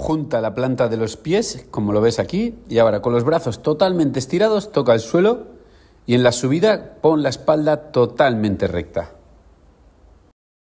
junta la planta de los pies, como lo ves aquí, y ahora con los brazos totalmente estirados toca el suelo y en la subida pon la espalda totalmente recta.